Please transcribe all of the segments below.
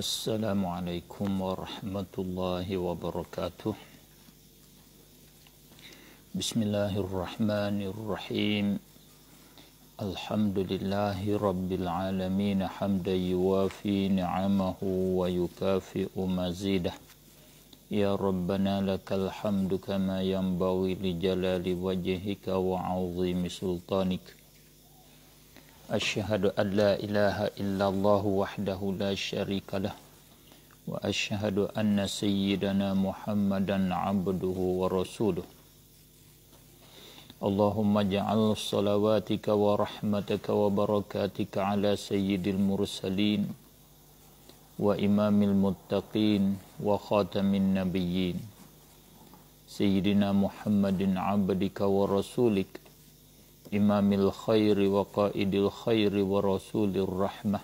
السلام عليكم ورحمة الله وبركاته بسم الله الرحمن الرحيم الحمد لله رب العالمين حمدا يوافي نعمه ويكافئ مزيده يا ربنا لك الحمد كما ينبغي لجلال وجهك وعظيم سلطانك أشهد أن لا إله إلا الله وحده لا شريك له وأشهد أن سيدنا محمدا عبده ورسوله اللهم اجعل صلواتك ورحمتك وبركاتك على سيد المرسلين وإمام المتقين وخاتم النبيين سيدنا محمد عبدك ورسولك imamil khairi wa qaidil khairi wa rasulir rahmah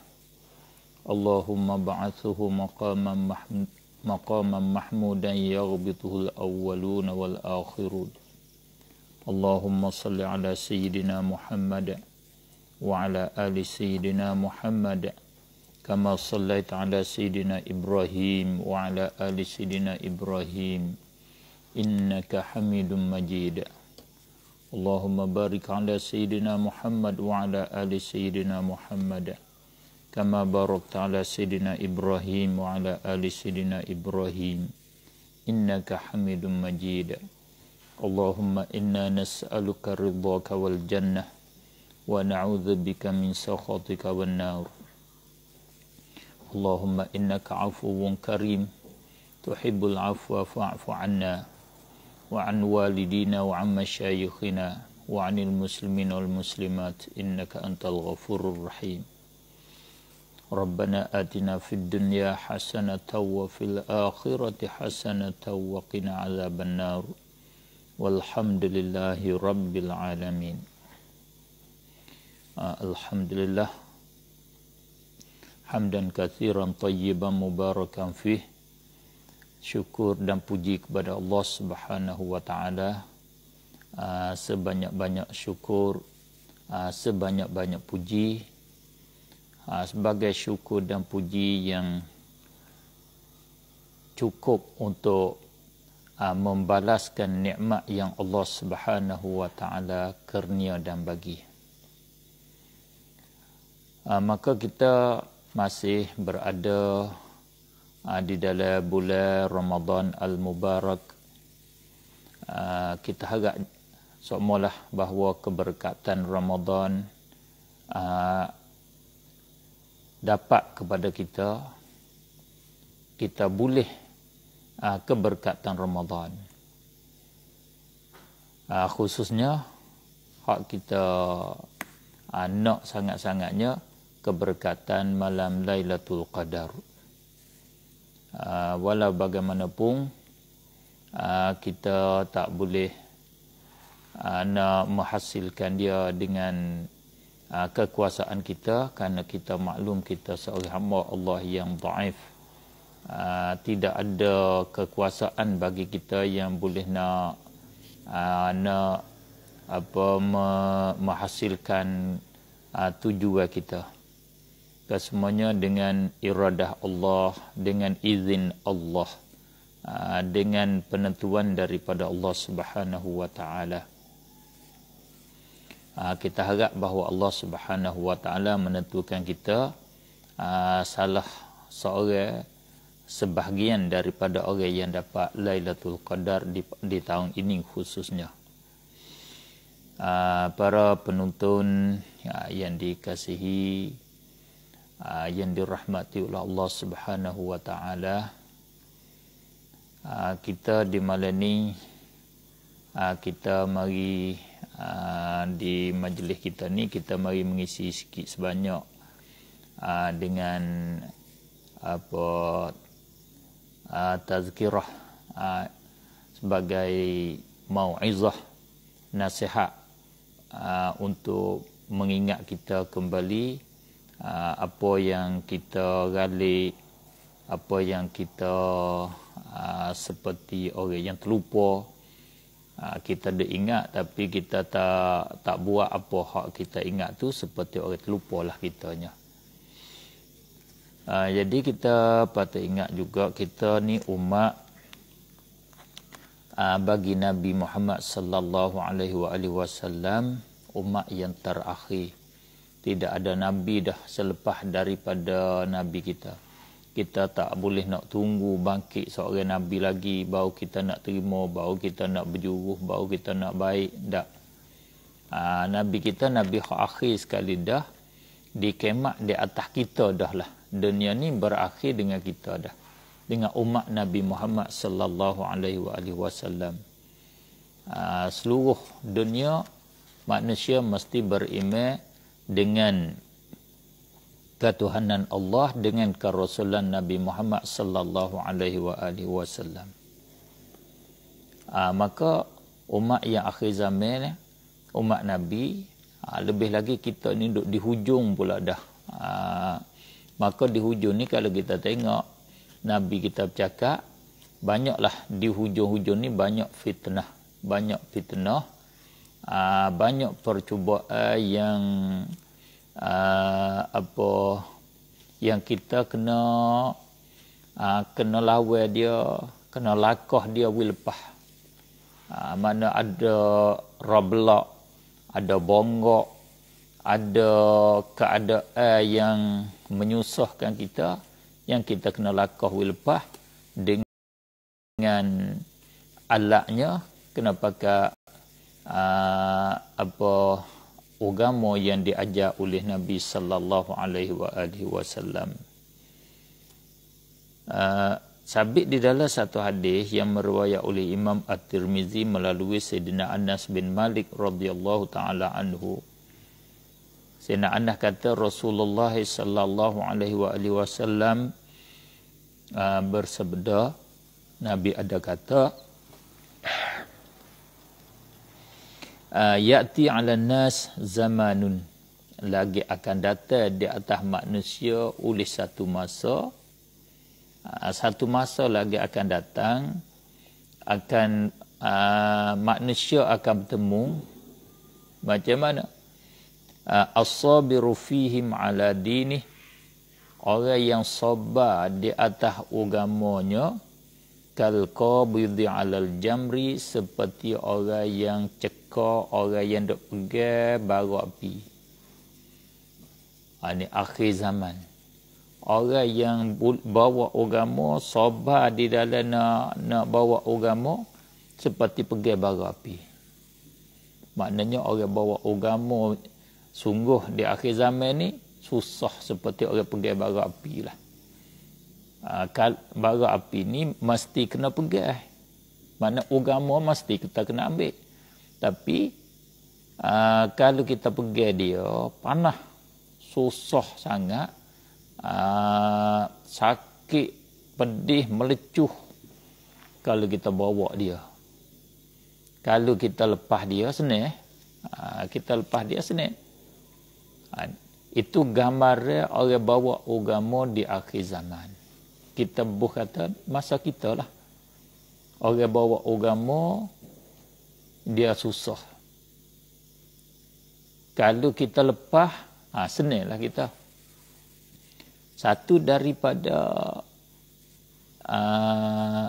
Allahumma ba'athuhu maqaman mahmud maqaman mahmudan yaghbituhu al-awwalun wal akhirun Allahumma salli ala sayyidina Muhammad wa ala ali sayyidina Muhammad kama sallaita ala sayyidina Ibrahim wa ala ali sayyidina Ibrahim innaka Hamidum Majid اللهم بارك على سيدنا محمد وعلى آل سيدنا محمد كما باركت على سيدنا إبراهيم وعلى آل سيدنا إبراهيم إنك حميد مجيد اللهم إنا نسألك رضاك والجنة ونعوذ بك من سخطك والنار اللهم إنك عفو كريم تحب العفو فاعف عنا وعن والدينا وعن مشايخنا وعن المسلمين والمسلمات إنك أنت الغفور الرحيم ربنا آتنا في الدنيا حسنة وفي الآخرة حسنة وقنا عذاب النار والحمد لله رب العالمين آه الحمد لله حمدا كثيرا طيبا مباركا فيه syukur dan puji kepada Allah Subhanahu wa taala uh, sebanyak-banyak syukur uh, sebanyak-banyak puji uh, sebagai syukur dan puji yang cukup untuk membalaskan nikmat yang Allah Subhanahu wa taala kurnia dan bagi maka kita masih berada Ah, di dalam bulan Ramadan al-Mubarak ah, kita harap semualah bahawa keberkatan Ramadan ah, dapat kepada kita kita boleh keberkatan Ramadan khususnya hak kita nak sangat-sangatnya keberkatan malam Lailatul Qadar. Ah, walau bagaimanapun ah, kita tak boleh ah, nak menghasilkan dia dengan kekuasaan kita kerana kita maklum kita seorang hamba Allah yang daif tidak ada kekuasaan bagi kita yang boleh nak nak apa menghasilkan tujuan kita ke dengan iradah Allah, dengan izin Allah, dengan penentuan daripada Allah Subhanahu Kita harap bahawa Allah Subhanahu menentukan kita salah seorang sebahagian daripada orang yang dapat Lailatul Qadar di, di tahun ini khususnya. Para penonton yang dikasihi Ah, yang dirahmati oleh Allah Subhanahu wa taala ah, kita di malam ni ah, kita mari di majlis kita ni kita mari mengisi sikit sebanyak dengan apa tazkirah sebagai mauizah nasihat untuk mengingat kita kembali Ah, apa yang kita galik apa yang kita aa, ah, seperti orang yang terlupa aa, ah, kita ada ingat tapi kita tak tak buat apa hak kita ingat tu seperti orang terlupa lah kitanya aa, jadi kita patut ingat juga kita ni umat aa, bagi Nabi Muhammad sallallahu alaihi wasallam umat yang terakhir tidak ada nabi dah selepas daripada nabi kita kita tak boleh nak tunggu bangkit seorang nabi lagi baru kita nak terima baru kita nak berjuruh baru kita nak baik tak ha, nabi kita nabi akhir sekali dah dikemak di atas kita dah lah dunia ni berakhir dengan kita dah dengan umat Nabi Muhammad sallallahu alaihi wasallam ha, seluruh dunia manusia mesti beriman dengan ketuhanan Allah dengan kerasulan Nabi Muhammad sallallahu alaihi wa alihi wasallam. Ah, maka umat yang akhir zaman ni, umat Nabi, ah, lebih lagi kita ni duduk di hujung pula dah. Ah, maka di hujung ni kalau kita tengok Nabi kita bercakap, banyaklah di hujung-hujung ni banyak fitnah. Banyak fitnah aa, ah, banyak percubaan yang aa, ah, apa yang kita kena aa, ah, kena lawan dia, kena lakah dia wil lepas. mana ada roblok, ada bongok, ada keadaan yang menyusahkan kita yang kita kena lakah wil lepas dengan alatnya kena pakai uh, apa agama yang diajar oleh Nabi sallallahu alaihi wasallam. Ah, sabit di dalam satu hadis yang meriwayat oleh Imam At-Tirmizi melalui Sayyidina Anas bin Malik radhiyallahu taala anhu. Sayyidina Anas kata Rasulullah sallallahu alaihi wasallam ah, bersabda Nabi ada kata uh, ya'ti 'ala nas zamanun lagi akan datang di atas manusia oleh satu masa uh, satu masa lagi akan datang akan uh, manusia akan bertemu macam mana uh, as-sabiru fihim 'ala dini orang yang sabar di atas agamanya kal qabidhi 'alal jamri seperti orang yang cek ketika orang yang dok pergi barak api, ah, Ini akhir zaman. Orang yang bawa agama sabar di dalam nak nak bawa agama seperti pergi barak api. Maknanya orang bawa agama sungguh di akhir zaman ini susah seperti orang pergi barak api lah. Ah, kal barak api ni mesti kena pegah. Mana agama mesti kita kena ambil. Tapi uh, kalau kita pergi dia panah susah sangat uh, sakit pedih melecuh kalau kita bawa dia. Kalau kita lepas dia senang. Uh, kita lepas dia senang. Uh, itu gambarnya orang bawa agama di akhir zaman. Kita boleh masa kita lah. Orang bawa agama dia susah. Kalau kita lepas, ha, senilah kita. Satu daripada uh,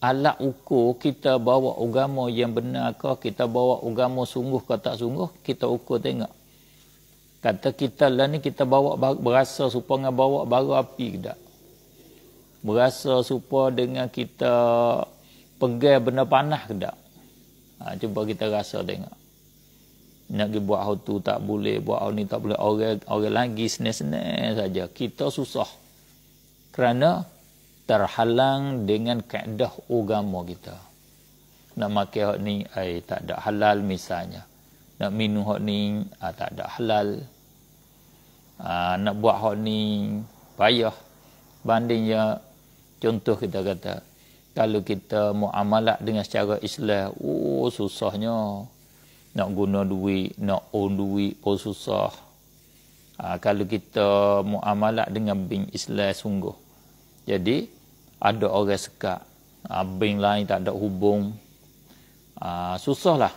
alat ukur kita bawa agama yang benar ke, kita bawa agama sungguh ke tak sungguh, kita ukur tengok. Kata kita lah ni kita bawa berasa supaya bawa baru api ke tak. Berasa supaya dengan kita pegang benda panah ke tak ha, cuba kita rasa tengok nak pergi buat hal tu tak boleh buat hal ni tak boleh orang orang lagi senang-senang saja kita susah kerana terhalang dengan kaedah agama kita nak makan hal ni ai tak ada halal misalnya nak minum hal ni ai, tak ada halal ai, ha, nak buat hal ni payah bandingnya contoh kita kata kalau kita muamalat dengan secara Islam, oh susahnya. Nak guna duit, nak own duit pun susah. Ha, kalau kita muamalat dengan bin Islam sungguh. Jadi, ada orang sekat. Ha, bin lain tak ada hubung. Ha, susahlah.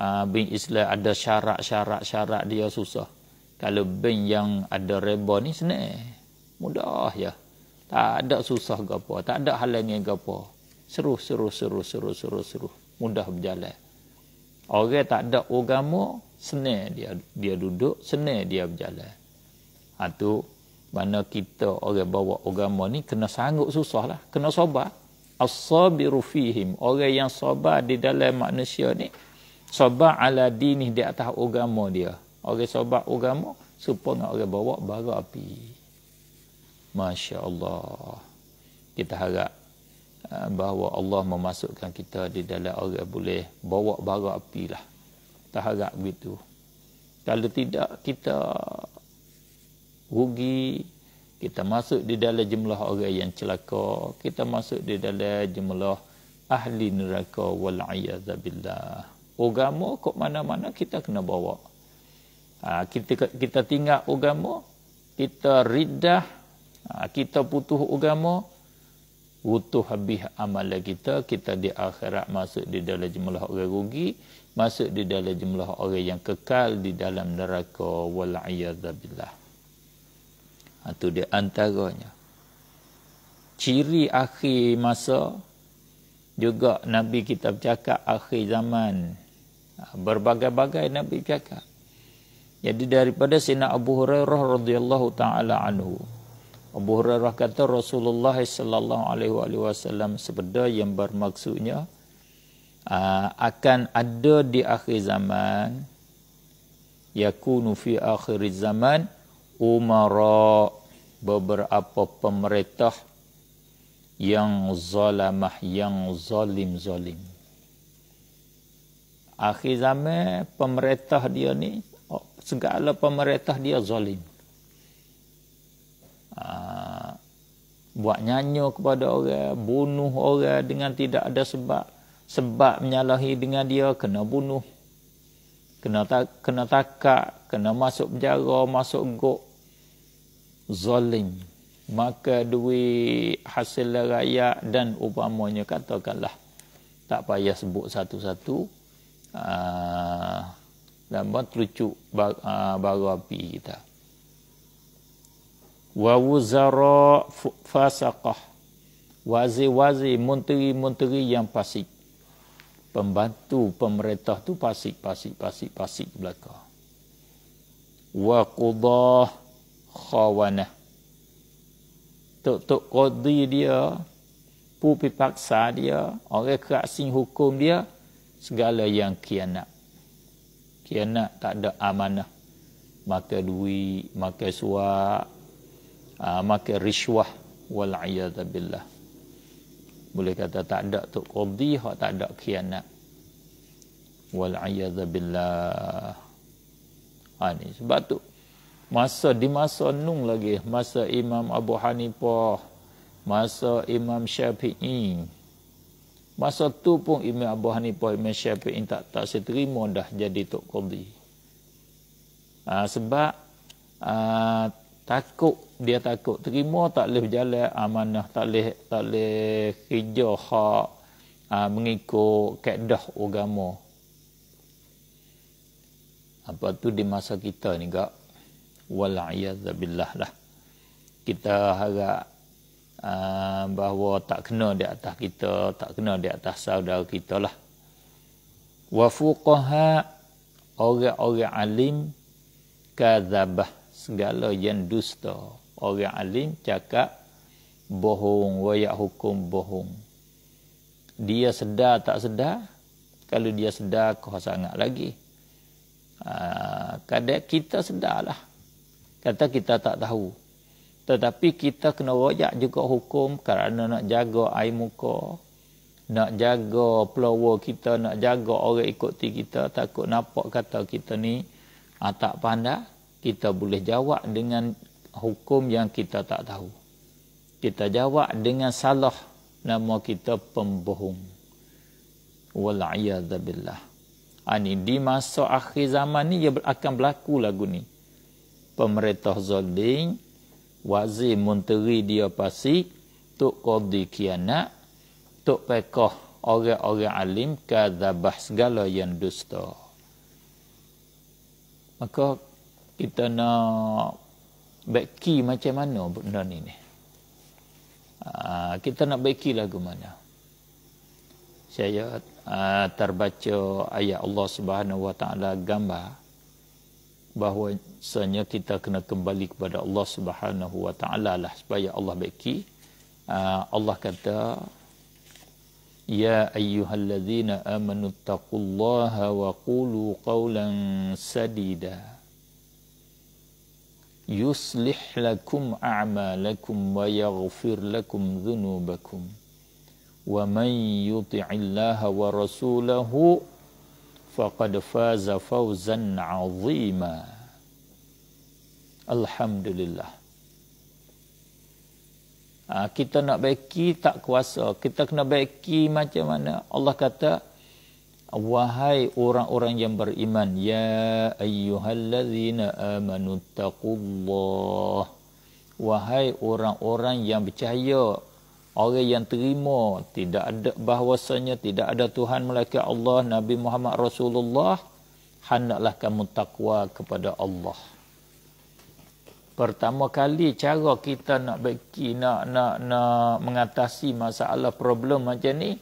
Ha, bin Islam ada syarat-syarat-syarat dia susah. Kalau bin yang ada reba ni senang. Mudah ya. Ya. Tak ada susah ke apa. Tak ada halangan ke apa. Seru, seru, seru, seru, seru, seru. Mudah berjalan. Orang tak ada agama, senang dia dia duduk, senang dia berjalan. Itu ha, mana kita orang bawa agama ni kena sanggup susah lah. Kena sobat. As-sabiru fihim. Orang yang sobat di dalam manusia ni. Sobat ala dinih di atas agama dia. Orang sobat agama supaya orang bawa bara api. Masya Allah Kita harap eh, bahawa Allah memasukkan kita di dalam orang boleh bawa bara api lah. Tak harap begitu. Kalau tidak kita rugi, kita masuk di dalam jumlah orang yang celaka, kita masuk di dalam jumlah ahli neraka wal billah. Agama kok mana-mana kita kena bawa. Ha, kita kita tinggal ogamu kita ridah Ha, kita putus agama utuh habis amalan kita kita di akhirat masuk di dalam jumlah orang rugi masuk di dalam jumlah orang yang kekal di dalam neraka wal billah itu ha, di antaranya ciri akhir masa juga nabi kita bercakap akhir zaman ha, berbagai-bagai nabi cakap. jadi daripada Sina Abu Hurairah radhiyallahu taala anhu Abu Hurairah kata Rasulullah sallallahu alaihi wasallam sabda yang bermaksudnya ah, akan ada di akhir zaman yakunu fi akhir zaman umara beberapa pemerintah yang zalamah yang zalim zalim akhir zaman pemerintah dia ni oh, segala pemerintah dia zalim buat nyanyo kepada orang, bunuh orang dengan tidak ada sebab. Sebab menyalahi dengan dia kena bunuh. Kena tak, kena takak, kena masuk penjara, masuk gok. Zalim. Maka duit hasil rakyat dan upamanya katakanlah tak payah sebut satu-satu. Ah -satu. uh, dan buat lucu bar, uh, baru api kita. Gitu wa wuzara fasaqah wazi-wazi menteri-menteri yang pasik pembantu pemerintah tu pasik pasik pasik pasik belaka wa qudah khawana tok tok qadi dia pu paksa dia orang kerasin hukum dia segala yang kianak kianak tak ada amanah maka duit maka suap uh, maka rishwah wal billah boleh kata tak ada tok qadhi hak tak ada khianat wal billah ha ni sebab tu masa di masa nung lagi masa imam abu hanifah masa imam syafi'i masa tu pun imam abu hanifah imam syafi'i tak tak seterima dah jadi tok qadhi ha, sebab uh, takut dia takut terima tak boleh berjalan amanah tak boleh tak boleh kerja hak uh, mengikut kaedah agama apa tu di masa kita ni gak wal billah lah kita harap uh, bahawa tak kena di atas kita tak kena di atas saudara kita lah wa fuqaha orang-orang alim kadzabah segala yang dusta orang alim cakap bohong wayak hukum bohong dia sedar tak sedar kalau dia sedar kau sangat lagi ah, kadang uh, kita sedarlah kata kita tak tahu tetapi kita kena wayak juga hukum kerana nak jaga air muka nak jaga pelawa kita nak jaga orang ikut kita takut nampak kata kita ni uh, tak pandai kita boleh jawab dengan hukum yang kita tak tahu. Kita jawab dengan salah nama kita pembohong. Wal'iyadzabillah. Ini ah, di masa akhir zaman ni ia akan berlaku lagu ni. Pemerintah Zolding, wazir menteri dia pasti, Tok Qadhi Kianak, Tok Pekoh, orang-orang alim, kadabah segala yang dusta. Maka kita nak back macam mana benda ni ni ah, kita nak back key lagu mana saya ah, terbaca ayat Allah Subhanahu wa taala gambar bahawa sebenarnya kita kena kembali kepada Allah Subhanahu wa taala lah supaya Allah baiki ah, Allah kata ya ayyuhallazina amanu taqullaha wa qulu qawlan sadida yuslih lakum a'malakum wa yaghfir lakum dhunubakum wa man yuti'illaha wa rasulahu faqad faza fawzan 'azima alhamdulillah ha, kita nak baiki tak kuasa kita kena baiki macam mana Allah kata wahai orang-orang yang beriman ya ayyuhallazina amanu taqullah wahai orang-orang yang percaya orang yang terima tidak ada bahwasanya tidak ada tuhan melainkan Allah Nabi Muhammad Rasulullah Hanaklah kamu taqwa kepada Allah Pertama kali cara kita nak beki nak nak nak mengatasi masalah problem macam ni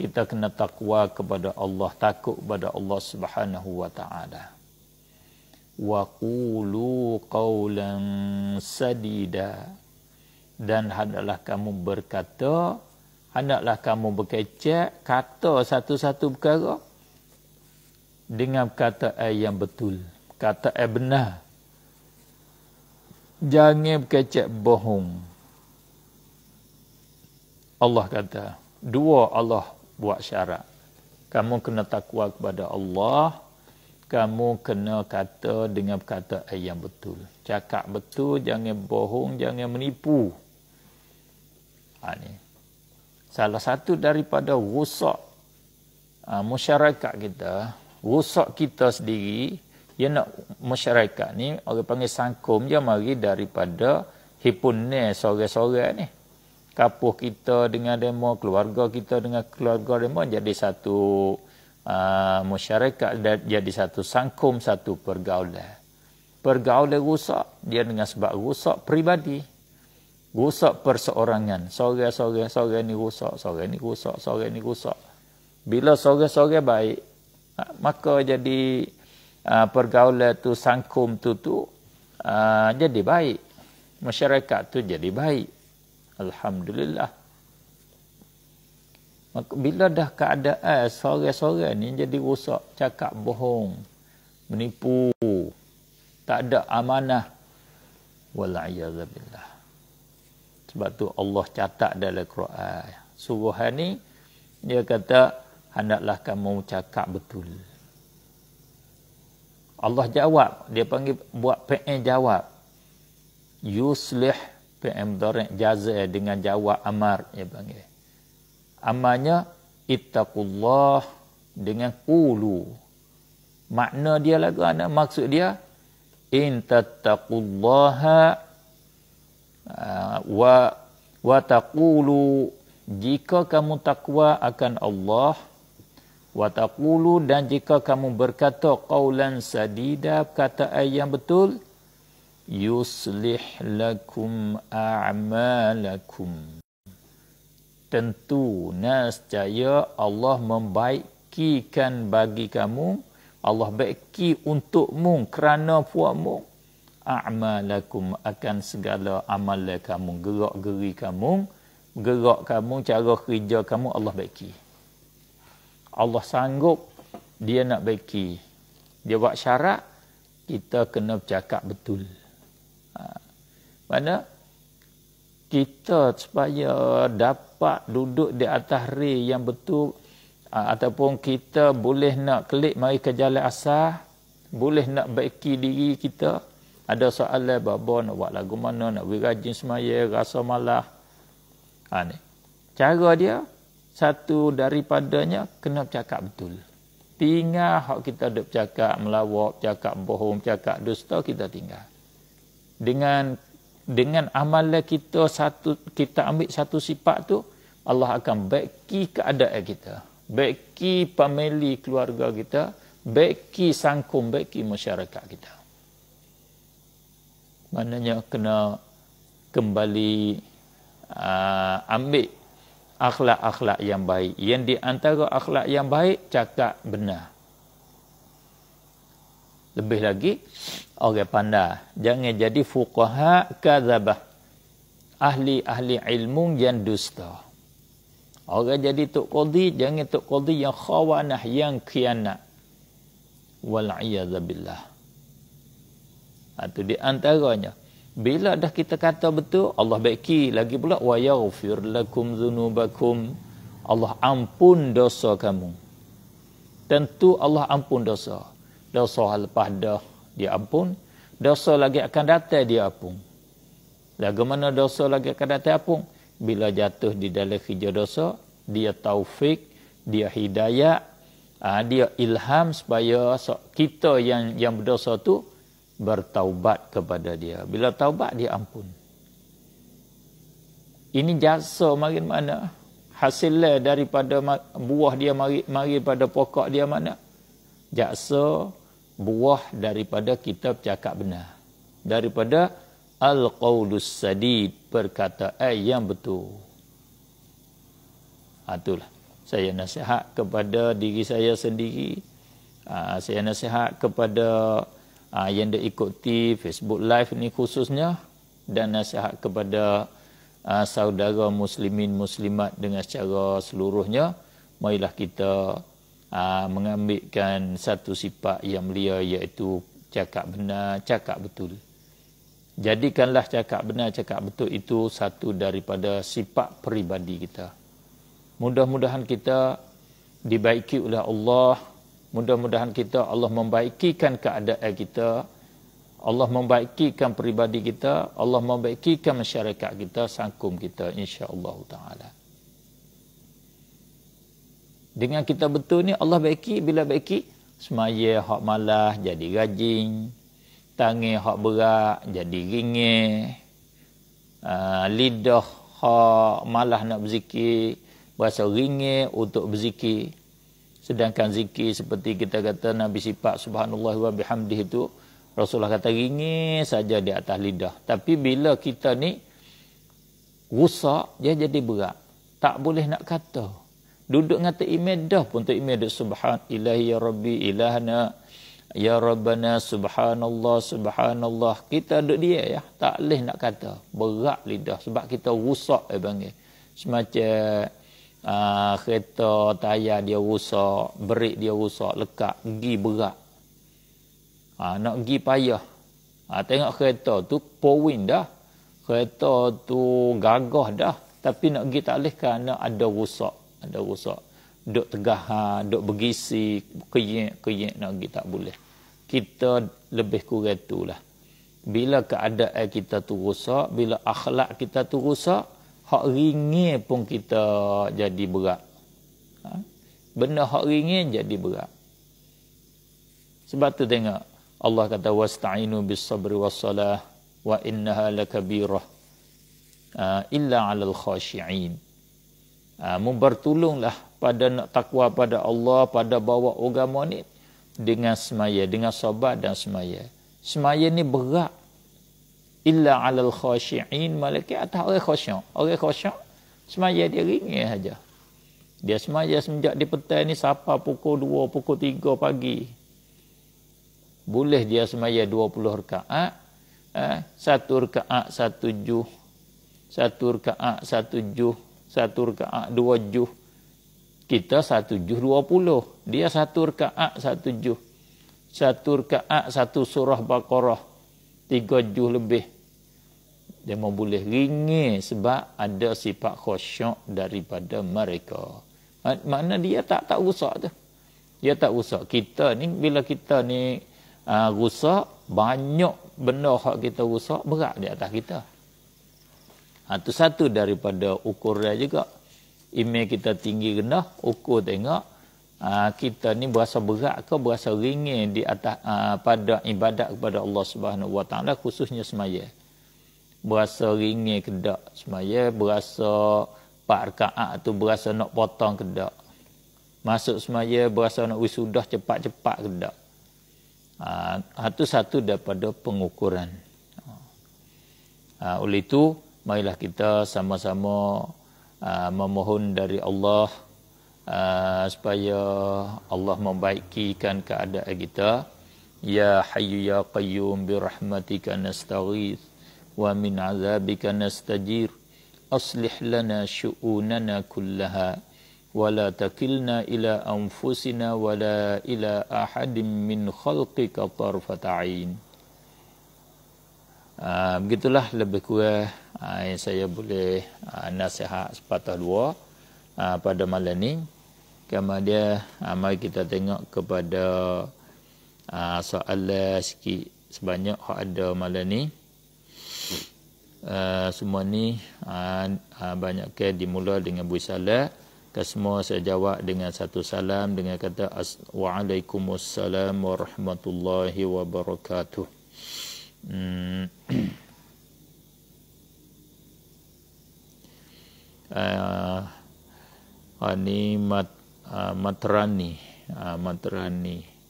kita kena takwa kepada Allah takut kepada Allah Subhanahu wa taala wa qulu qawlan sadida dan hendaklah kamu berkata hendaklah kamu berkecek kata satu-satu perkara dengan kata yang betul kata yang benar jangan berkecek bohong Allah kata dua Allah buat syarat. Kamu kena takwa kepada Allah. Kamu kena kata dengan kata yang betul. Cakap betul, jangan bohong, jangan menipu. Ha, ni. Salah satu daripada rusak ha, masyarakat kita, rusak kita sendiri, dia nak masyarakat ni, orang panggil sangkum dia mari daripada hipunnya sore-sore ni kapuh kita dengan demo, keluarga kita dengan keluarga demo jadi satu uh, masyarakat jadi satu sangkum, satu pergaulan. Pergaulan rusak, dia dengan sebab rusak peribadi. Rusak perseorangan. Sore, sore, sore ni rusak, sore ni rusak, sore ni rusak. Bila sore-sore baik, ah, maka jadi uh, pergaulan tu sangkum tu tu uh, jadi baik. Masyarakat tu jadi baik. Alhamdulillah. Maka bila dah keadaan sore-sore ni jadi rosak, cakap bohong, menipu, tak ada amanah. Wala'iyazabillah. Sebab tu Allah catat dalam Quran. Suruhan ni, dia kata, hendaklah kamu cakap betul. Allah jawab, dia panggil buat PN jawab. Yuslih fi'il mudhari' jaza eh, dengan jawab amar ya bang Amanya ittaqullah dengan qulu makna dia lagu ana maksud dia in tattaqullaha ah, wa wa taqulu jika kamu takwa akan Allah wa taqulu dan jika kamu berkata qaulan sadida kata ayat yang betul yuslih lakum a'malakum tentu nescaya Allah membaikikan bagi kamu Allah baiki untukmu kerana puakmu a'malakum akan segala amal kamu gerak-geri kamu gerak kamu cara kerja kamu Allah baiki Allah sanggup dia nak baiki dia buat syarat kita kena bercakap betul Ha. Mana kita supaya dapat duduk di atas ri yang betul ha, ataupun kita boleh nak klik mari ke jalan asah, boleh nak baiki diri kita. Ada soalan babo nak buat lagu mana nak wirajin semaya rasa malah. Ha, ni. Cara dia satu daripadanya kena bercakap betul. Tinggal hak kita duk bercakap melawak, bercakap bohong, bercakap dusta kita tinggal dengan dengan amalan kita satu kita ambil satu sifat tu Allah akan baiki keadaan kita baiki family keluarga kita baiki sangkum baiki masyarakat kita maknanya kena kembali uh, ambil akhlak-akhlak yang baik yang di antara akhlak yang baik cakap benar lebih lagi orang pandai jangan jadi fuqaha kadzabah ahli-ahli ilmu yang dusta orang jadi tok qadi jangan tok qadi yang khawanah yang khianat wal billah atau ha, di antaranya bila dah kita kata betul Allah baiki lagi pula wa yaghfir lakum dhunubakum Allah ampun dosa kamu tentu Allah ampun dosa dosa hal padah dia ampun dosa lagi akan datang dia ampun lagu mana dosa lagi akan datang ampun bila jatuh di dalam kerja dosa dia taufik dia hidayah ah, dia ilham supaya kita yang yang berdosa tu bertaubat kepada dia bila taubat dia ampun ini jasa makin mana hasilnya daripada buah dia mari, mari pada pokok dia mana jasa buah daripada kita bercakap benar. Daripada Al-Qawlus Sadid eh yang betul. Ha, itulah. Saya nasihat kepada diri saya sendiri. Ha, saya nasihat kepada ha, yang diikuti Facebook Live ni khususnya. Dan nasihat kepada saudara muslimin muslimat dengan secara seluruhnya. Marilah kita aa, ah, mengambilkan satu sifat yang mulia iaitu cakap benar, cakap betul. Jadikanlah cakap benar, cakap betul itu satu daripada sifat peribadi kita. Mudah-mudahan kita dibaiki oleh Allah. Mudah-mudahan kita Allah membaikikan keadaan kita. Allah membaikikan peribadi kita. Allah membaikikan masyarakat kita, sangkum kita insya-Allah taala. Dengan kita betul ni Allah baiki bila baiki semaya hak malah jadi rajin. Tangih hak berat jadi ringan. Uh, ha, lidah hak malah nak berzikir berasa ringan untuk berzikir. Sedangkan zikir seperti kita kata Nabi sifat subhanallah wa bihamdih itu Rasulullah kata ringan saja di atas lidah. Tapi bila kita ni rusak dia jadi berat. Tak boleh nak kata duduk dengan tak email dah pun tak email dah subhan ilahi ya rabbi ilahna ya rabbana subhanallah subhanallah kita duduk dia ya tak leh nak kata berat lidah sebab kita rusak eh bang semacam uh, kereta tayar dia rusak berik dia rusak lekat gi berat ha, nak gi payah ha, tengok kereta tu poin dah kereta tu gagah dah tapi nak gi tak boleh kerana ada rusak ada rosak dok tegah ha duk begisi keyek keyek nak pergi tak boleh kita lebih kurang itulah bila keadaan kita tu rosak bila akhlak kita tu rosak hak ringe pun kita jadi berat ha? benda hak ringe jadi berat sebab tu tengok Allah kata wasta'inu bis sabri wassalah wa innaha lakabirah uh, illa 'alal khashi'in Ah, mempertolonglah pada nak takwa pada Allah, pada bawa agama ni dengan semaya, dengan sabar dan semaya. Semaya ni berat. Illa alal khashi'in malaki atas orang khashi'in. Orang khashi'in, semaya dia ringan saja. Dia semaya semenjak di petai ni sapa pukul 2, pukul 3 pagi. Boleh dia semaya 20 rekaat. Ha? Satu rekaat, satu juh. Satu rekaat, satu juh satu rakaat dua juh. Kita satu juh dua puluh. Dia satu rakaat satu juh. Satu rakaat satu surah Baqarah. Tiga juh lebih. Dia mau boleh ringin sebab ada sifat khusyuk daripada mereka. Mana dia tak tak rusak tu. Dia tak rusak. Kita ni bila kita ni uh, ah, rusak banyak benda hak kita rusak berat di atas kita. Itu ha, satu daripada ukur dia juga. Email kita tinggi rendah, ukur tengok. Ha, kita ni berasa berat ke, berasa ringan di atas ha, pada ibadat kepada Allah Subhanahu SWT khususnya semaya. Berasa ringan ke tak semaya, berasa parkaat tu berasa nak potong ke tak. Masuk semaya berasa nak wisudah cepat-cepat ke tak. Ha, satu-satu ha, daripada pengukuran. Ha, oleh itu, marilah kita sama-sama aa, uh, memohon dari Allah aa, uh, supaya Allah membaikkan keadaan kita ya hayyu ya qayyum bi rahmatika nastaghith wa min azabika nastajir aslih lana syu'unana kullaha ولا takilna ila anfusina, ولا إلى أحد من خلقك طرفة عين Ah, begitulah lebih kurang aa, ah, yang saya boleh aa, ah, nasihat sepatah dua aa, pada malam ini. Kemudian aa, mari kita tengok kepada aa, soalan sikit sebanyak yang ada malam ini. Uh, semua ni uh, uh, banyak ke dimula dengan bui salat ke kan semua saya jawab dengan satu salam dengan kata waalaikumussalam warahmatullahi wabarakatuh uh, hmm. ah, ini mat, uh, matrani uh, matrani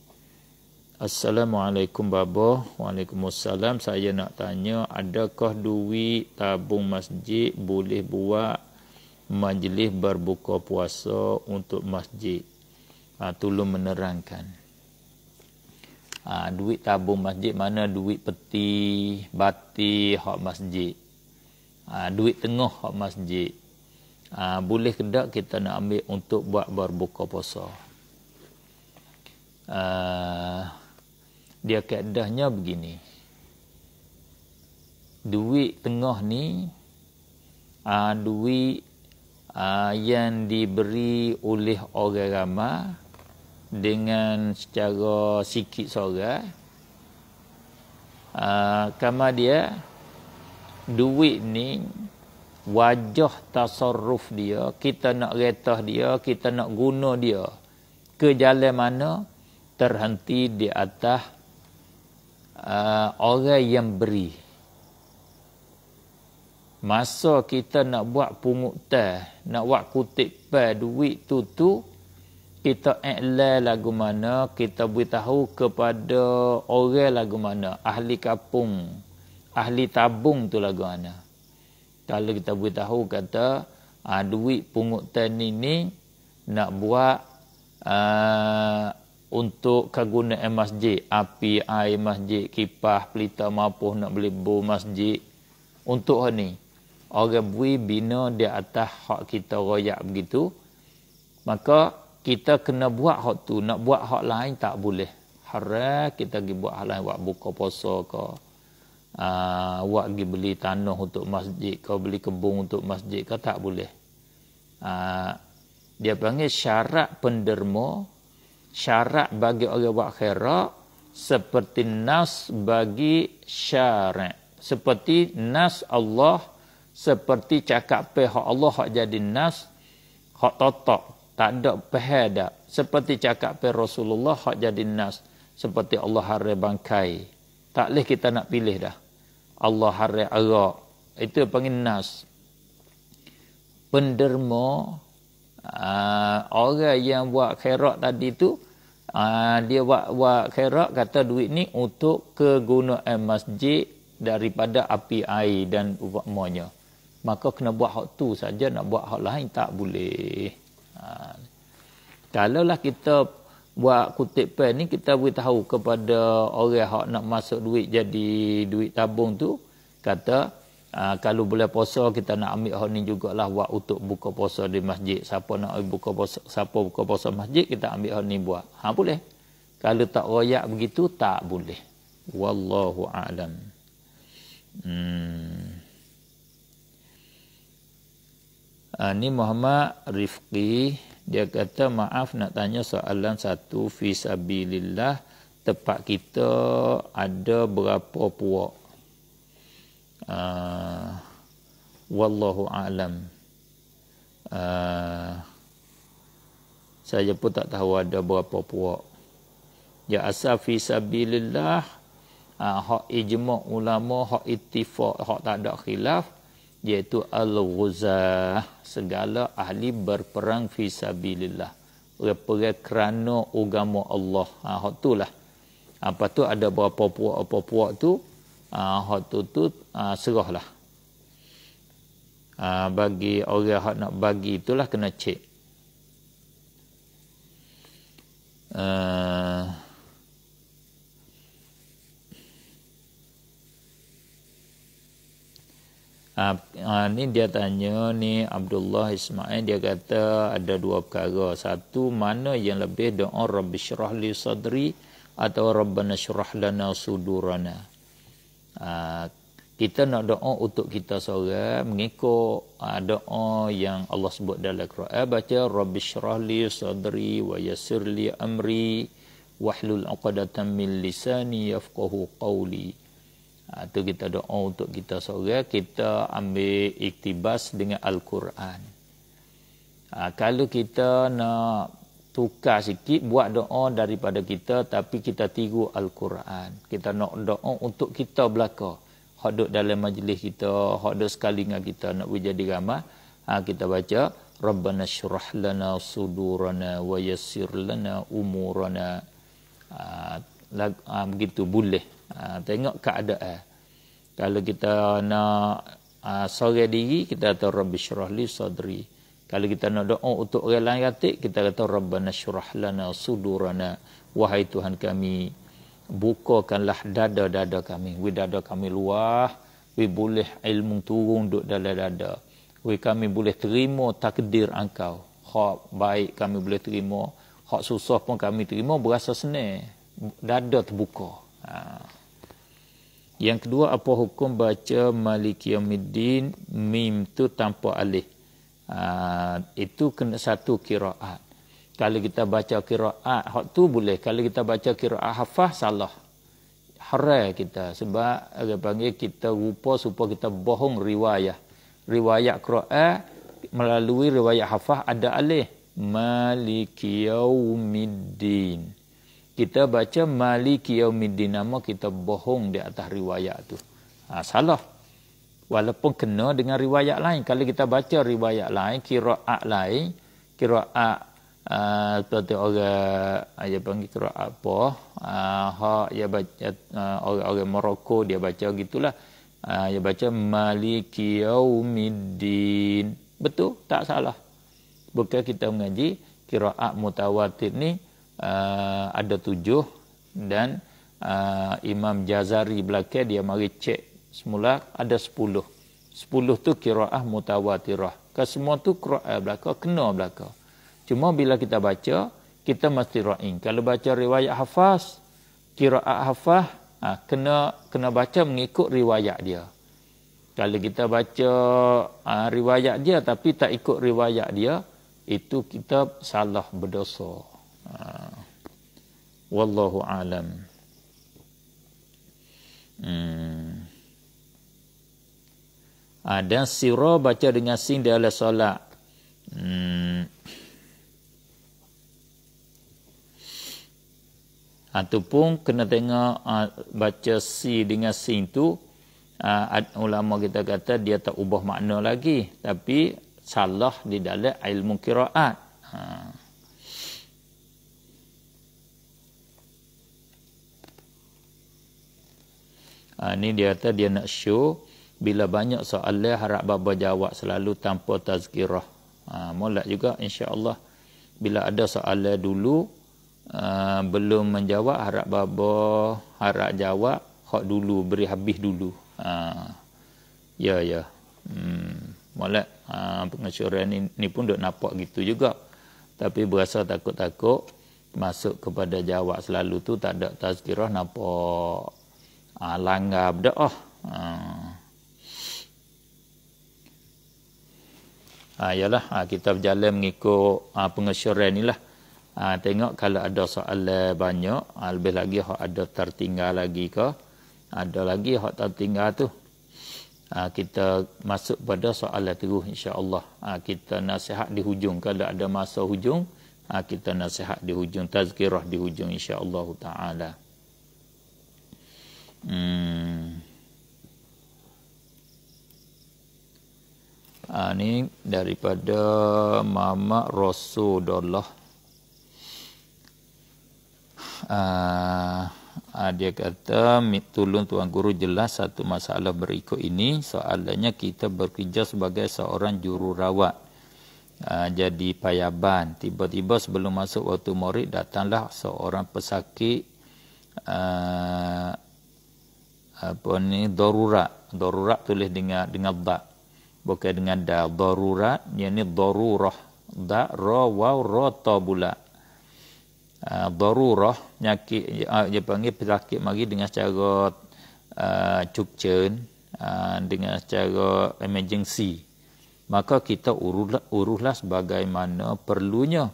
Assalamualaikum babo. Waalaikumsalam. Saya nak tanya adakah duit tabung masjid boleh buat majlis berbuka puasa untuk masjid? Ah tolong menerangkan ha, duit tabung masjid mana duit peti bati hak masjid ha, duit tengah hak masjid ha, boleh ke tak kita nak ambil untuk buat berbuka puasa ha, dia keadaannya begini duit tengah ni ha, duit ha, yang diberi oleh orang ramai dengan secara sikit sorang ah, kama dia duit ni wajah tasarruf dia kita nak retah dia kita nak guna dia ke jalan mana terhenti di atas uh, orang yang beri masa kita nak buat pungut teh, nak buat kutip pay duit tu tu kita iklan lagu mana, kita beritahu kepada orang lagu mana, ahli kapung, ahli tabung tu lagu mana. Kalau kita beritahu kata, ha, duit pungut tani ini nak buat uh, untuk kegunaan masjid, api, air masjid, kipas, pelita, mampuh nak beli bu masjid. Untuk ni, orang bui bina di atas hak kita royak begitu. Maka, kita kena buat hak tu nak buat hak lain tak boleh haram kita pergi buat hal lain buat buka puasa ke ah buat pergi beli tanah untuk masjid ke beli kebun untuk masjid ke tak boleh ah dia panggil syarat penderma syarat bagi orang buat khairat seperti nas bagi syarat seperti nas Allah seperti cakap pe Allah hak jadi nas hak totok tak ada pehadap seperti cakap per Rasulullah hak jadi nas seperti Allah harre bangkai tak leh kita nak pilih dah Allah harre arak itu panggil nas penderma uh, orang yang buat kerak tadi tu uh, dia buat, buat khairat kata duit ni untuk kegunaan masjid daripada api air dan umpamanya maka kena buat hak tu saja nak buat hak lain tak boleh Kalaulah kita buat kutip pen ni kita beritahu kepada orang hak nak masuk duit jadi duit tabung tu kata ah, kalau boleh puasa kita nak ambil hak ni jugalah buat untuk buka puasa di masjid siapa nak buka puasa siapa buka puasa masjid kita ambil hak ni buat ha boleh kalau tak royak begitu tak boleh wallahu alam hmm. Uh, ni Muhammad Rifqi dia kata maaf nak tanya soalan satu fisabilillah tempat kita ada berapa puak uh, wallahu alam uh, saya pun tak tahu ada berapa puak ya asal fisabilillah uh, hak ijma ulama hak ittifaq hak tak ada khilaf iaitu al-ghuzah segala ahli berperang fi sabilillah perang kerana agama Allah ha hak tulah apa ah, tu ada berapa puak-puak tu ha hak tu tu ha, serahlah bagi orang hak nak bagi itulah kena cek Ha, ni dia tanya ni Abdullah Ismail dia kata ada dua perkara. Satu mana yang lebih doa Rabbi syrah li sadri atau Rabbana syrah lana sudurana. Ha, kita nak doa untuk kita seorang mengikut ha, doa yang Allah sebut dalam Quran baca Rabbi syrah li sadri wa yassir li amri wahlul 'uqdatam min lisani yafqahu qawli. Ha, kita doa untuk kita seorang, kita ambil iktibas dengan Al-Quran. Ah, kalau kita nak tukar sikit, buat doa daripada kita, tapi kita tiru Al-Quran. Kita nak doa untuk kita belakang. Hak dalam majlis kita, hak sekali dengan kita, nak jadi ramah, ah, kita baca, Rabbana syurah lana sudurana wa yassir lana umurana. Ha, lag, begitu boleh ha, tengok keadaan kalau kita nak ha, sore diri kita kata rabbi syrah li sadri kalau kita nak doa untuk orang lain yatik kita kata rabbana syrah lana sudurana wahai tuhan kami bukakanlah dada-dada kami We dada kami luah We boleh ilmu turun duk dalam dada We kami boleh terima takdir engkau hak baik kami boleh terima hak susah pun kami terima berasa senang dada terbuka ha. Yang kedua, apa hukum baca Malik Yomiddin mim tu tanpa alih? Ah, ha, itu kena satu kiraat. Kalau kita baca kiraat, hak tu boleh. Kalau kita baca kiraat hafah, salah. Harai kita. Sebab dia panggil kita rupa supaya kita bohong riwayat. Riwayat kiraat melalui riwayat hafah ada alih. Malik Yomiddin. Yomiddin kita baca maliki yaumiddin nama kita bohong di atas riwayat tu. Ha, salah. Walaupun kena dengan riwayat lain. Kalau kita baca riwayat lain, kira'at lain, kira'at uh, tuan-tuan orang ah, dia panggil kira'at apa, uh, ha, dia baca, uh, orang-orang Morocco dia baca gitulah. Uh, dia baca maliki yaumiddin. Betul? Tak salah. Bukan kita mengaji kira'at mutawatir ni, uh, ada tujuh dan uh, Imam Jazari belakang dia mari cek semula ada sepuluh. Sepuluh tu kiraah mutawatirah. Kesemua tu kiraah eh, belakang, kena belakang. Cuma bila kita baca, kita mesti ra'in. Kalau baca riwayat hafaz, kiraah hafaz, ha, kena kena baca mengikut riwayat dia. Kalau kita baca ha, riwayat dia tapi tak ikut riwayat dia, itu kita salah berdosa. Ah. wallahu alam hmm. ada ha, siro baca dengan sin di alas solat hmm. ataupun kena tengok ha, baca si dengan sin tu ha, ulama kita kata dia tak ubah makna lagi tapi salah di dalam ilmu kiraat ha. Ha, ni dia kata dia nak show bila banyak soalan harap baba jawab selalu tanpa tazkirah. Ha, molat juga insya-Allah bila ada soalan dulu uh, belum menjawab harap baba harap jawab hok dulu beri habis dulu. Ha, ya ya. Hmm molat ha, pengesyuran ni, ni pun duk nampak gitu juga. Tapi berasa takut-takut masuk kepada jawab selalu tu tak ada tazkirah nampak ha, langgar berdoa. Oh. Ah. Ha. Ah, ha, yalah ha, kita berjalan mengikut ha, pengesyuran inilah. Ha, tengok kalau ada soalan banyak, ha, lebih lagi hok ada tertinggal lagi ke? Ada lagi hok tertinggal tu. Ha, kita masuk pada soalan terus insya-Allah. Ha, kita nasihat di hujung kalau ada masa hujung, ha, kita nasihat di hujung tazkirah di hujung insya-Allah taala. Hmm. Ha, ah, ini daripada Mama Rasulullah. Ha, dia kata, tolong Tuan Guru jelas satu masalah berikut ini. Soalannya kita bekerja sebagai seorang jururawat. Ha, jadi payaban. Tiba-tiba sebelum masuk waktu murid, datanglah seorang pesakit. Uh, apa ni darurat darurat tulis dengan dengan da bukan dengan da darurat yang ni darurah da ra wa ra ta pula uh, ah, darurah nyakit ah, dia panggil penyakit mari dengan cara uh, ah, cukcen dengan cara emergency maka kita urulah urulah sebagaimana perlunya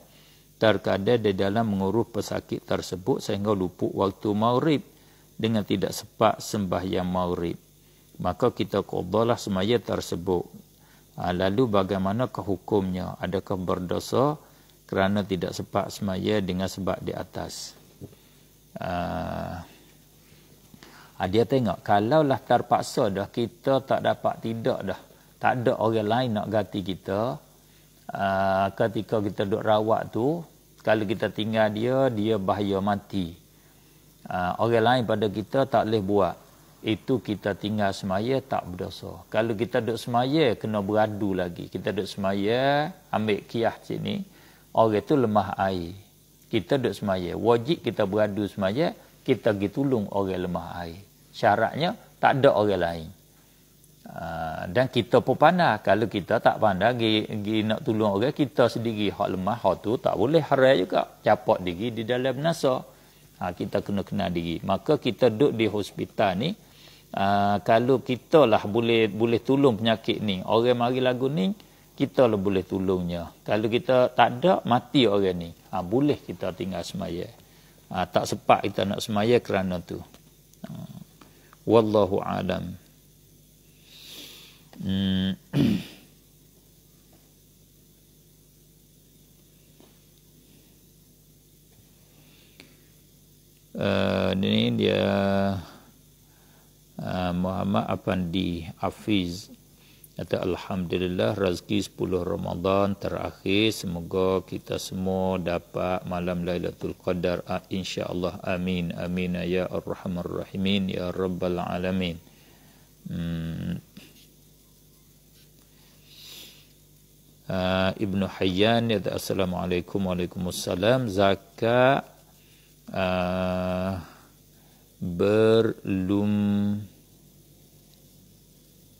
terkadang di dalam mengurus pesakit tersebut sehingga lupuk waktu maghrib dengan tidak sepak sembahyang maghrib maka kita qadalah semaya tersebut ha, lalu bagaimana kehukumnya adakah berdosa kerana tidak sepak semaya dengan sebab di atas uh, dia tengok kalaulah terpaksa dah kita tak dapat tidak dah tak ada orang lain nak ganti kita uh, ketika kita duduk rawat tu kalau kita tinggal dia dia bahaya mati Ah, orang lain pada kita tak boleh buat itu kita tinggal semaya tak berdosa. Kalau kita duduk semaya, kena beradu lagi. Kita duduk semaya, ambil kiah sini, orang itu lemah air. Kita duduk semaya. Wajib kita beradu semaya, kita pergi tolong orang lemah air. Syaratnya, tak ada orang lain. Ah, dan kita pun pandai. Kalau kita tak pandai, pergi, nak tolong orang, kita sendiri hak lemah, hak tu tak boleh harai juga. Capak diri di dalam nasa. Ha, kita kena kenal diri. Maka kita duduk di hospital ni, ha, kalau kita lah boleh, boleh tolong penyakit ni, orang mari lagu ni, kita lah boleh tolongnya. Kalau kita tak ada, mati orang ni. Ha, boleh kita tinggal semaya. Ha, tak sepak kita nak semaya kerana tu. Ha. Wallahu alam. Hmm. uh, eh, ini dia uh, Muhammad Afandi Afiz kata Alhamdulillah rezeki 10 Ramadan terakhir semoga kita semua dapat malam Lailatul Qadar uh, insyaAllah amin amin ya Arrahman Rahimin ya Rabbal Alamin hmm. Uh, Ibnu Hayyan ya Assalamualaikum Waalaikumsalam Zakat uh, berlum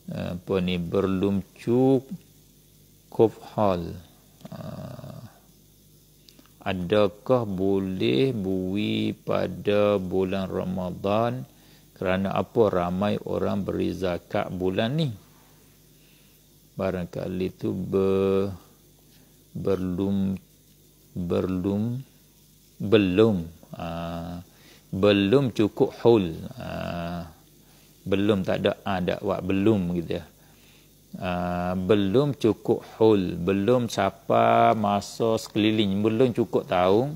apa ni berlum cukup hal uh, adakah boleh bui pada bulan Ramadan kerana apa ramai orang beri zakat bulan ni barangkali tu ber, berlum berlum belum Ah, belum cukup hul ah, belum tak ada wa belum gitu ya ah, belum cukup hul belum siapa masa sekeliling belum cukup tahu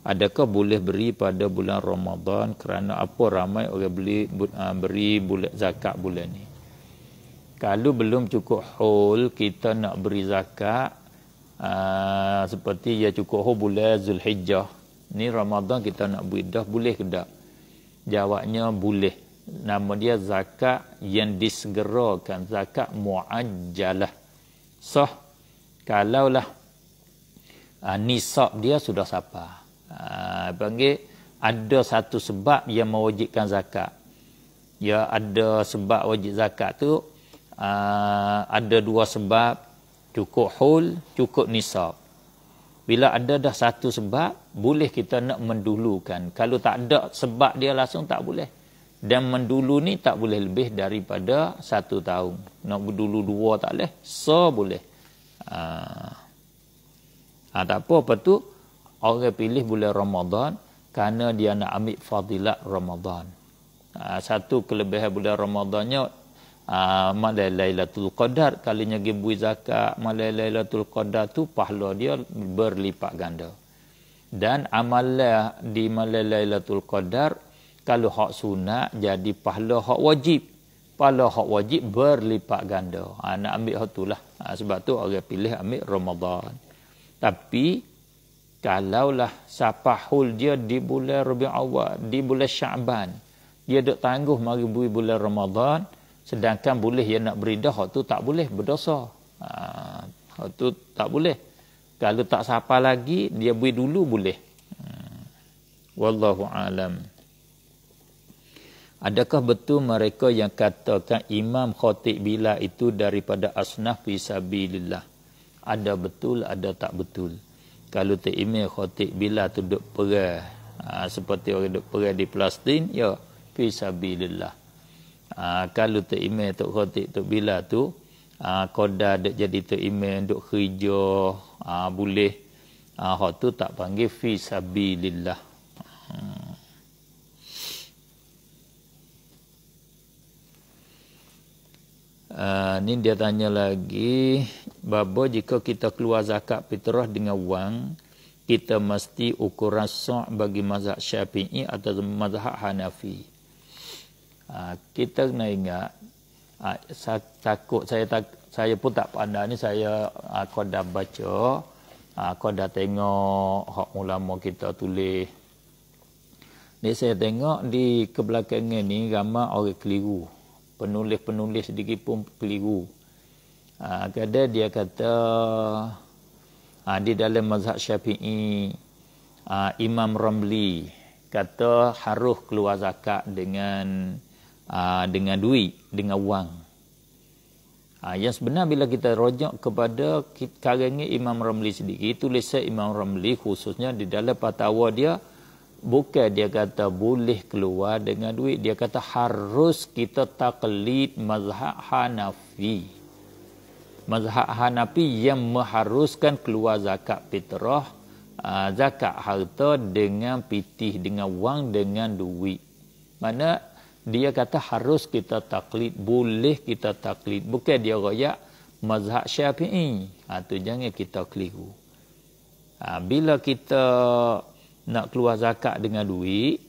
adakah boleh beri pada bulan Ramadan kerana apa ramai orang beli beri bulan zakat bulan ni kalau belum cukup hul kita nak beri zakat Aa, seperti ya cukup hul bulan Zulhijjah ni Ramadan kita nak dah boleh ke tak? Jawabnya boleh. Nama dia zakat yang disegerakan, zakat muajalah. So, kalaulah uh, nisab dia sudah siapa? Uh, ah, panggil ada satu sebab yang mewajibkan zakat. Ya ada sebab wajib zakat tu uh, ada dua sebab cukup hul, cukup nisab. Bila ada dah satu sebab boleh kita nak mendulukan. Kalau tak ada sebab dia langsung tak boleh. Dan mendulu ni tak boleh lebih daripada satu tahun. Nak berdulu dua tak boleh. So boleh. Ha. Ha, tak apa. Apa tu? Orang pilih bulan Ramadan. Kerana dia nak ambil fadilat Ramadan. Ha, satu kelebihan bulan Ramadannya. Ha, malai Lailatul Qadar. Kalinya gibui zakat. Malai Lailatul Qadar tu pahala dia berlipat ganda dan amalah di malam Lailatul Qadar kalau hak sunat jadi pahala hak wajib. Pahala hak wajib berlipat ganda. Ha, nak ambil hak itulah. Ha, sebab tu orang pilih ambil Ramadan. Tapi kalaulah sapahul dia di bulan Rabiul Awal, di bulan Syaban, dia dok tangguh mari bui bulan Ramadan sedangkan boleh dia nak beridah hak tu tak boleh berdosa. Ha, hak tu tak boleh. Kalau tak sapa lagi, dia buih dulu boleh. Hmm. Wallahu alam. Adakah betul mereka yang katakan Imam Khatib Bila itu daripada Asnaf Fisabilillah? Ada betul, ada tak betul. Kalau tak Imam Khatib Bila itu duduk perah. Ha, seperti orang duduk perah di Palestin, ya. Fisabilillah. Ha, kalau tak Imam Khatib Bila itu uh, koda dek jadi tu iman dok kerja uh, boleh uh, hak tu tak panggil fi sabilillah Uh, dia tanya lagi Babo jika kita keluar zakat fitrah dengan wang Kita mesti ukuran sok bagi mazhab syafi'i atau mazhab hanafi uh, Kita kena ingat ha, ah, saya takut saya tak saya pun tak pandai ni saya ha, kau dah baca ha, kau dah tengok hak ulama kita tulis ni saya tengok di kebelakangan ni ramai orang keliru penulis-penulis sedikit pun keliru ha, kadang dia kata ha, di dalam mazhab syafi'i ha, Imam Ramli kata harus keluar zakat dengan Ah, dengan duit, dengan wang. Ah, yang sebenar bila kita rojak kepada karangnya Imam Ramli sendiri. Itu Imam Ramli khususnya di dalam patawa dia. Bukan dia kata boleh keluar dengan duit. Dia kata harus kita taklid mazhab Hanafi. Mazhab Hanafi yang mengharuskan keluar zakat fitrah. Ah, zakat harta dengan pitih, dengan wang, dengan duit. Mana? dia kata harus kita taklid boleh kita taklid bukan dia royak mazhab syafi'i ha tu jangan kita keliru ha, bila kita nak keluar zakat dengan duit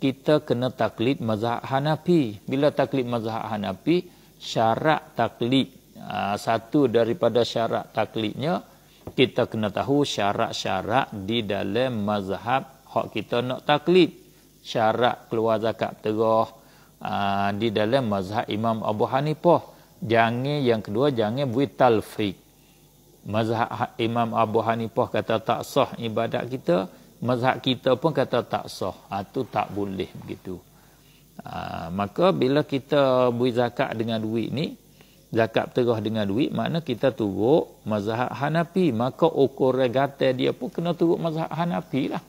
kita kena taklid mazhab hanafi bila taklid mazhab hanafi syarat taklid ha, satu daripada syarat taklidnya kita kena tahu syarat-syarat di dalam mazhab hak kita nak taklid syarat keluar zakat terah Ah, di dalam mazhab Imam Abu Hanifah. Jangan yang kedua jangan buat talfik. Mazhab ha- Imam Abu Hanifah kata tak sah ibadat kita, mazhab kita pun kata tak sah. atau ah, ha, tak boleh begitu. Ha, maka bila kita buat zakat dengan duit ni, zakat terah dengan duit, makna kita turut mazhab Hanafi. Maka ukuran gata dia pun kena turut mazhab Hanafilah.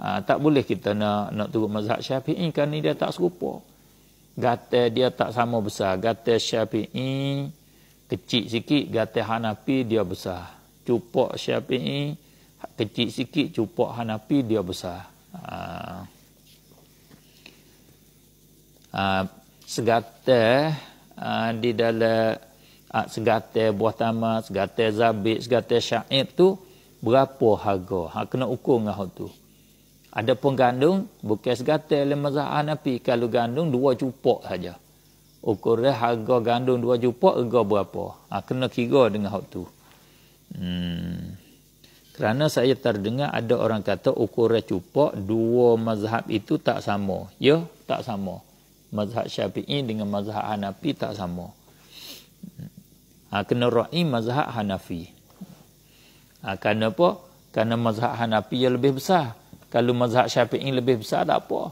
Ha, tak boleh kita nak nak turut mazhab Syafi'i kerana dia tak serupa. Gata dia tak sama besar. Gata Syafi'i kecil sikit, gata hanapi dia besar. Cupok Syafi'i kecil sikit, cupok hanapi dia besar. Ha. Ah. Ah, segata ah, di dalam ha, segata buah tamar, segata zabit, segata syair tu berapa harga? Ha, kena ukur dengan tu. Ada pun gandung, bukan segata oleh mazhab Hanafi. Kalau gandung, dua cupok saja. Ukurnya harga gandung dua cupok, harga berapa. Ha, kena kira dengan hal itu. Hmm. Kerana saya terdengar ada orang kata ukurnya cupok, dua mazhab itu tak sama. Ya, tak sama. Mazhab Syafi'i dengan mazhab Hanafi tak sama. Ha, kena ra'i mazhab Hanafi. Ha, kenapa? Kerana mazhab Hanafi yang lebih besar. Kalau mazhab syafi'i lebih besar tak apa.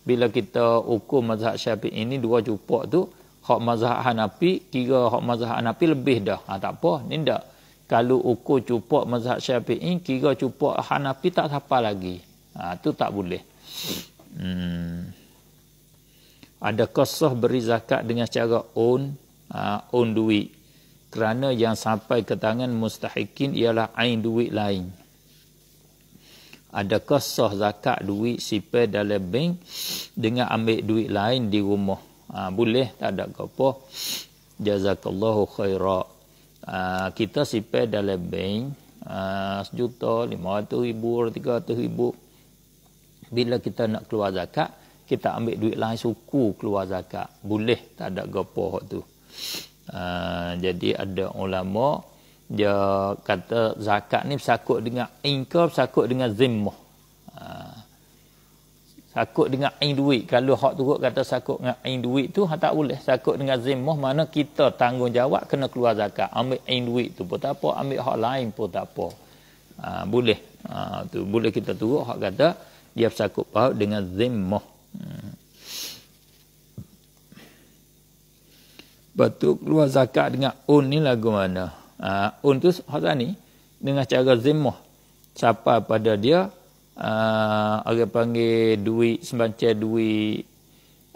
Bila kita ukur mazhab syafi'i ni dua cupok tu. Hak mazhab Hanafi, kira hak mazhab Hanafi lebih dah. Ha, tak apa, ni tak. Kalau ukur cupok mazhab syafi'i, kira cupok Hanafi tak sapa lagi. Ha, tu tak boleh. Hmm. Ada kosoh beri zakat dengan cara own, ha, uh, own duit. Kerana yang sampai ke tangan mustahikin ialah ain duit lain ada kosoh zakat duit sipe dalam bank dengan ambil duit lain di rumah. Ha, boleh tak ada apa. Jazakallahu khaira. Ha, kita sipe dalam bank ha, sejuta, lima ratus ribu, tiga ratus ribu. Bila kita nak keluar zakat, kita ambil duit lain suku keluar zakat. Boleh tak ada apa tu. Ha, jadi ada ulama' dia kata zakat ni bersakut dengan inka bersakut dengan zimmah ha. sakut dengan ain duit kalau hak turut kata sakut dengan ain duit tu hak tak boleh sakut dengan zimmah mana kita tanggungjawab kena keluar zakat ambil ain duit tu pun tak apa ambil hak lain pun tak apa ha, boleh ha, tu boleh kita turut hak kata dia bersakut paut dengan zimmah hmm. Ha. Betul keluar zakat dengan un ni lagu mana? Uh, untuk Hasani dengan cara zimmah siapa pada dia uh, orang panggil duit semacam duit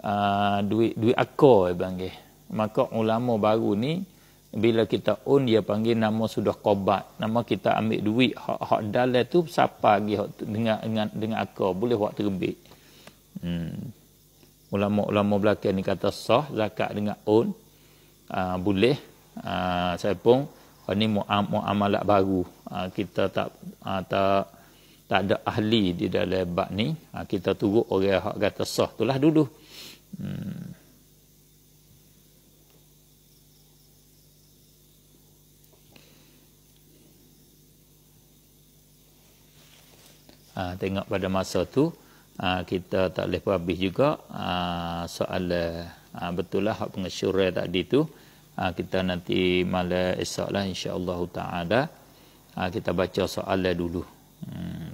uh, duit duit akor dia panggil. Maka ulama baru ni bila kita un dia panggil nama sudah qobat. Nama kita ambil duit hak hak dalam tu siapa lagi dengan dengan dengan akor boleh buat terbit. Hmm. Ulama-ulama belakang ni kata sah zakat dengan un uh, boleh. Uh, saya pun uh, ni muamalat baru uh, kita tak uh, tak tak ada ahli di dalam bab ni uh, kita tunggu orang hak kata sah itulah dulu hmm. Ha, tengok pada masa tu ha, kita tak boleh habis juga ha, soal ha, betul lah hak pengesyurah tadi tu ha, kita nanti malam esok lah Allah ta'ala ha, kita baca soalan dulu hmm.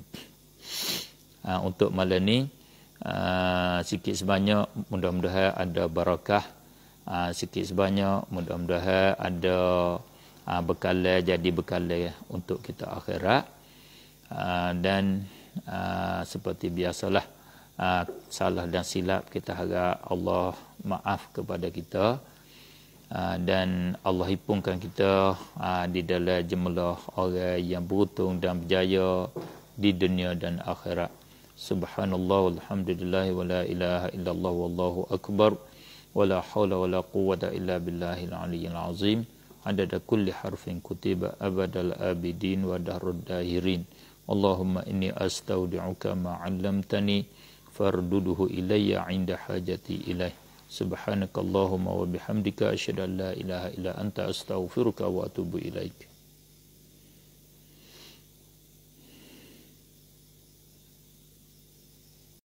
ha, untuk malam ni ha, sikit sebanyak mudah-mudahan ada barakah ha, sikit sebanyak mudah-mudahan ada ha, bekala jadi bekala untuk kita akhirat ha, dan ha, seperti biasalah Uh, salah dan silap kita harap Allah maaf kepada kita. Ah, dan Allah hipungkan kita ah, di dalam jemlah orang yang beruntung dan berjaya di dunia dan akhirat. Subhanallah walhamdulillah wa la ilaha illallah wallahu akbar wa la hawla wa la quwwata illa billahil aliyyil azim. Adada kulli harfin kutiba abadal abidin wa dahrud dahirin. Allahumma inni astaudi'uka ma'allamtani farduduhu ilayya inda hajati ilayhi. Subhanakallahumma wa bihamdika asyhadu an la ilaha illa anta astaghfiruka wa atubu ilaik.